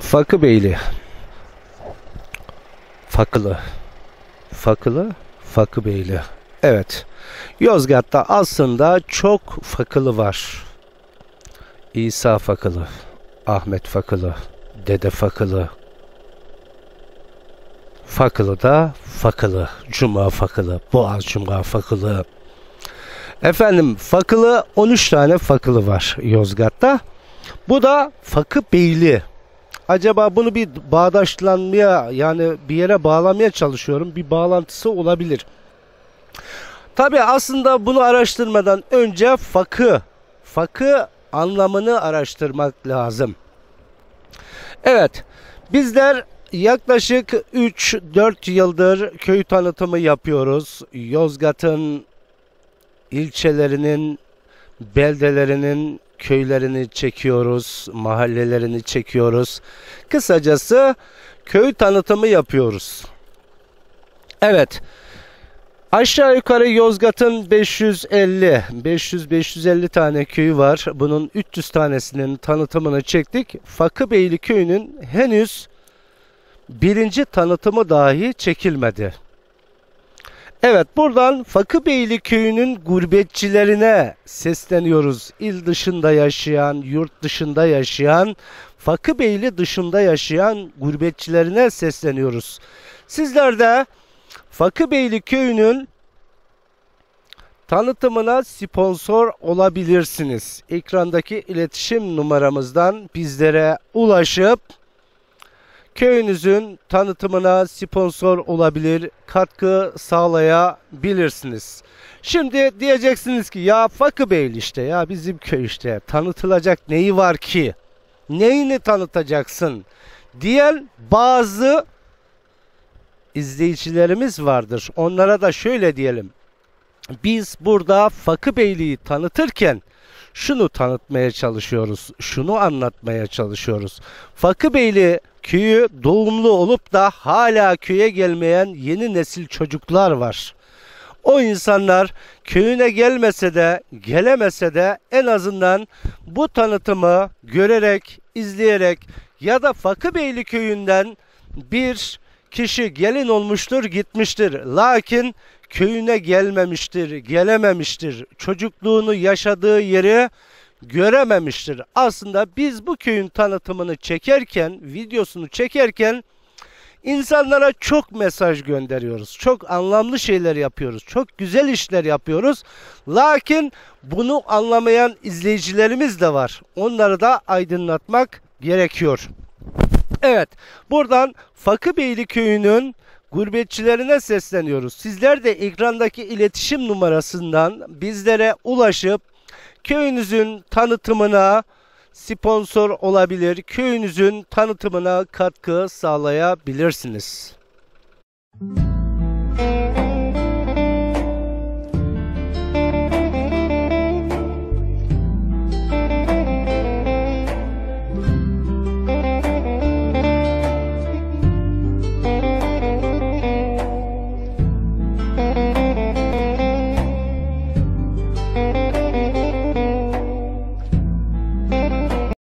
Fakı Beyli. Fakılı. Fakılı. Fakı Beyli. Evet. Yozgat'ta aslında çok fakılı var. İsa Fakılı, Ahmet Fakılı, Dede Fakılı, Fakılı da Fakılı, Cuma Fakılı, Boğaz Cuma Fakılı. Efendim Fakılı 13 tane Fakılı var Yozgat'ta. Bu da Fakı Beyli acaba bunu bir bağdaşlanmaya yani bir yere bağlamaya çalışıyorum. Bir bağlantısı olabilir. Tabi aslında bunu araştırmadan önce fakı, fakı anlamını araştırmak lazım. Evet, bizler yaklaşık 3-4 yıldır köy tanıtımı yapıyoruz. Yozgat'ın ilçelerinin, beldelerinin köylerini çekiyoruz, mahallelerini çekiyoruz. Kısacası köy tanıtımı yapıyoruz. Evet. Aşağı yukarı Yozgat'ın 550, 500-550 tane köyü var. Bunun 300 tanesinin tanıtımını çektik. Fakıbeyli köyünün henüz birinci tanıtımı dahi çekilmedi. Evet buradan Fakıbeyli köyünün gurbetçilerine sesleniyoruz. İl dışında yaşayan, yurt dışında yaşayan, Fakıbeyli dışında yaşayan gurbetçilerine sesleniyoruz. Sizler de Fakıbeyli köyünün tanıtımına sponsor olabilirsiniz. Ekrandaki iletişim numaramızdan bizlere ulaşıp Köyünüzün tanıtımına sponsor olabilir, katkı sağlayabilirsiniz. Şimdi diyeceksiniz ki ya Fakıbeyli işte ya bizim köy işte tanıtılacak neyi var ki? Neyini tanıtacaksın? Diyen bazı izleyicilerimiz vardır. Onlara da şöyle diyelim. Biz burada Fakıbeyli'yi tanıtırken şunu tanıtmaya çalışıyoruz, şunu anlatmaya çalışıyoruz. Fakıbeyli köyü doğumlu olup da hala köye gelmeyen yeni nesil çocuklar var. O insanlar köyüne gelmese de gelemese de en azından bu tanıtımı görerek, izleyerek ya da Fakıbeyli köyünden bir kişi gelin olmuştur gitmiştir. Lakin köyüne gelmemiştir, gelememiştir. Çocukluğunu yaşadığı yeri görememiştir. Aslında biz bu köyün tanıtımını çekerken, videosunu çekerken insanlara çok mesaj gönderiyoruz. Çok anlamlı şeyler yapıyoruz. Çok güzel işler yapıyoruz. Lakin bunu anlamayan izleyicilerimiz de var. Onları da aydınlatmak gerekiyor. Evet, buradan Fakıbeyli köyünün gurbetçilerine sesleniyoruz. Sizler de ekrandaki iletişim numarasından bizlere ulaşıp köyünüzün tanıtımına sponsor olabilir, köyünüzün tanıtımına katkı sağlayabilirsiniz. Müzik